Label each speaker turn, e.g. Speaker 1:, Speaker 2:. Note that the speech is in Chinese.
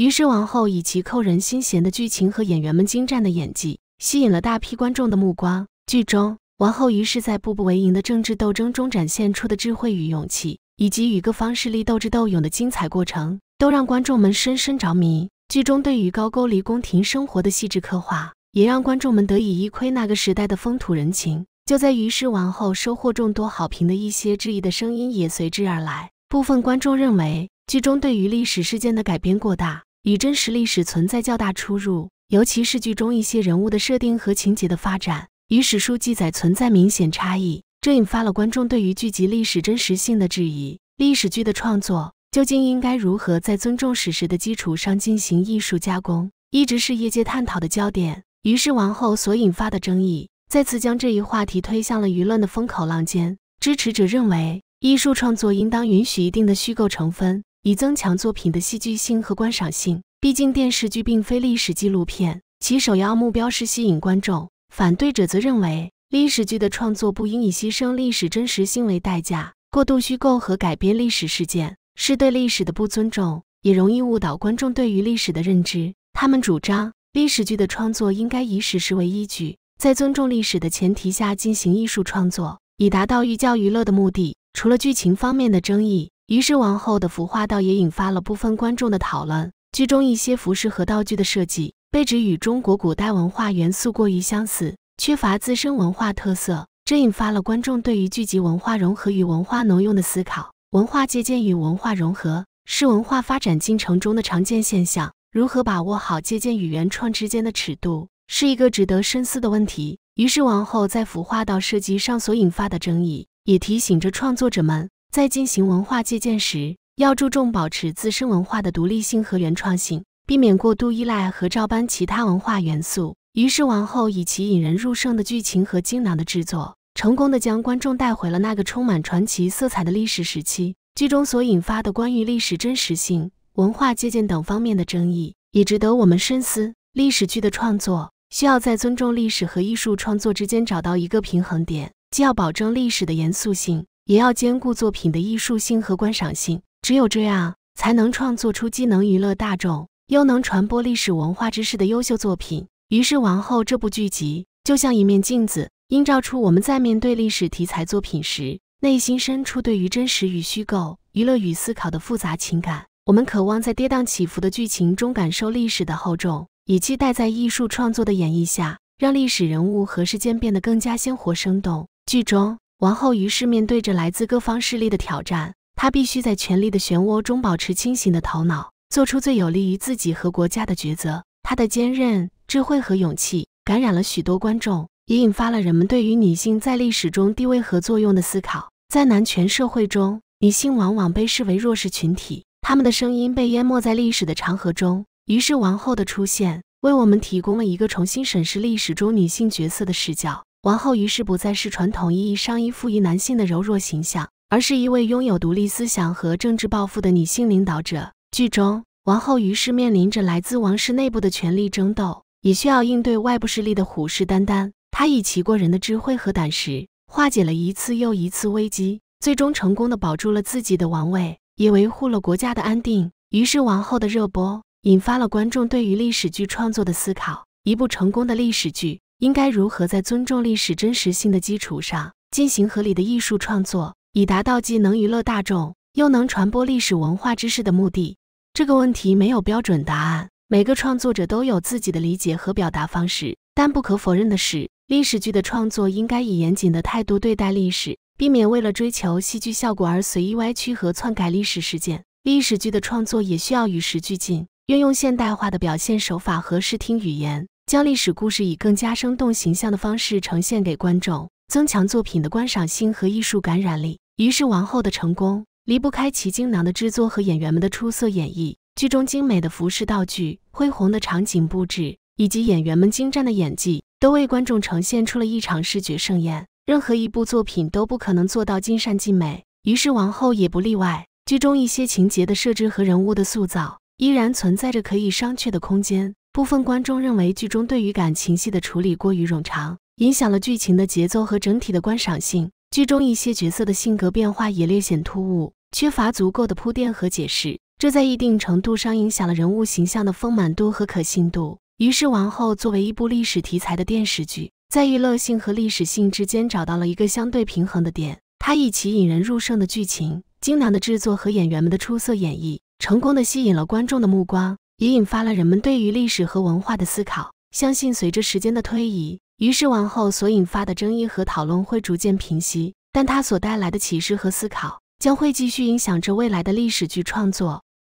Speaker 1: 于是王后以其扣人心弦的剧情和演员们精湛的演技，吸引了大批观众的目光。剧中王后于是在步步为营的政治斗争中展现出的智慧与勇气，以及与各方势力斗智斗勇的精彩过程，都让观众们深深着迷。剧中对于高句丽宫廷生活的细致刻画，也让观众们得以一窥那个时代的风土人情。就在于是王后收获众多好评的一些质疑的声音也随之而来，部分观众认为剧中对于历史事件的改编过大。与真实历史存在较大出入，尤其是剧中一些人物的设定和情节的发展与史书记载存在明显差异，这引发了观众对于剧集历史真实性的质疑。历史剧的创作究竟应该如何在尊重史实的基础上进行艺术加工，一直是业界探讨的焦点。于是王后所引发的争议，再次将这一话题推向了舆论的风口浪尖。支持者认为，艺术创作应当允许一定的虚构成分。以增强作品的戏剧性和观赏性。毕竟电视剧并非历史纪录片，其首要目标是吸引观众。反对者则认为，历史剧的创作不应以牺牲历史真实性为代价，过度虚构和改编历史事件是对历史的不尊重，也容易误导观众对于历史的认知。他们主张，历史剧的创作应该以史实为依据，在尊重历史的前提下进行艺术创作，以达到寓教于乐的目的。除了剧情方面的争议，于是王后》的服化道也引发了部分观众的讨论。剧中一些服饰和道具的设计被指与中国古代文化元素过于相似，缺乏自身文化特色，这引发了观众对于剧集文化融合与文化挪用的思考。文化借鉴与文化融合是文化发展进程中的常见现象，如何把握好借鉴与原创之间的尺度，是一个值得深思的问题。《于是王后》在服化道设计上所引发的争议，也提醒着创作者们。在进行文化借鉴时，要注重保持自身文化的独立性和原创性，避免过度依赖和照搬其他文化元素。于是，王后以其引人入胜的剧情和精良的制作，成功的将观众带回了那个充满传奇色彩的历史时期。剧中所引发的关于历史真实性、文化借鉴等方面的争议，也值得我们深思。历史剧的创作需要在尊重历史和艺术创作之间找到一个平衡点，既要保证历史的严肃性。也要兼顾作品的艺术性和观赏性，只有这样，才能创作出既能娱乐大众，又能传播历史文化知识的优秀作品。于是，《王后》这部剧集就像一面镜子，映照出我们在面对历史题材作品时，内心深处对于真实与虚构、娱乐与思考的复杂情感。我们渴望在跌宕起伏的剧情中感受历史的厚重，以期待在艺术创作的演绎下，让历史人物和事件变得更加鲜活生动。剧中。王后于是面对着来自各方势力的挑战，她必须在权力的漩涡中保持清醒的头脑，做出最有利于自己和国家的抉择。她的坚韧、智慧和勇气感染了许多观众，也引发了人们对于女性在历史中地位和作用的思考。在男权社会中，女性往往被视为弱势群体，她们的声音被淹没在历史的长河中。于是，王后的出现为我们提供了一个重新审视历史中女性角色的视角。王后于是不再是传统意义上依附于男性的柔弱形象，而是一位拥有独立思想和政治抱负的女性领导者。剧中，王后于是面临着来自王室内部的权力争斗，也需要应对外部势力的虎视眈眈。她以其过人的智慧和胆识，化解了一次又一次危机，最终成功的保住了自己的王位，也维护了国家的安定。于是，王后的热播引发了观众对于历史剧创作的思考。一部成功的历史剧。应该如何在尊重历史真实性的基础上进行合理的艺术创作，以达到既能娱乐大众又能传播历史文化知识的目的？这个问题没有标准答案，每个创作者都有自己的理解和表达方式。但不可否认的是，历史剧的创作应该以严谨的态度对待历史，避免为了追求戏剧效果而随意歪曲和篡改历史事件。历史剧的创作也需要与时俱进，运用现代化的表现手法和视听语言。将历史故事以更加生动形象的方式呈现给观众，增强作品的观赏性和艺术感染力。于是，王后的成功离不开其精囊的制作和演员们的出色演绎。剧中精美的服饰道具、恢宏的场景布置，以及演员们精湛的演技，都为观众呈现出了一场视觉盛宴。任何一部作品都不可能做到尽善尽美，于是王后也不例外。剧中一些情节的设置和人物的塑造，依然存在着可以商榷的空间。部分观众认为，剧中对于感情戏的处理过于冗长，影响了剧情的节奏和整体的观赏性。剧中一些角色的性格变化也略显突兀，缺乏足够的铺垫和解释，这在一定程度上影响了人物形象的丰满度和可信度。于是，王后作为一部历史题材的电视剧，在娱乐性和历史性之间找到了一个相对平衡的点。它以其引人入胜的剧情、精良的制作和演员们的出色演绎，成功的吸引了观众的目光。也引发了人们对于历史和文化的思考。相信随着时间的推移，于是王后所引发的争议和讨论会逐渐平息，但它所带来的启示和思考将会继续影响着未来的历史剧创作。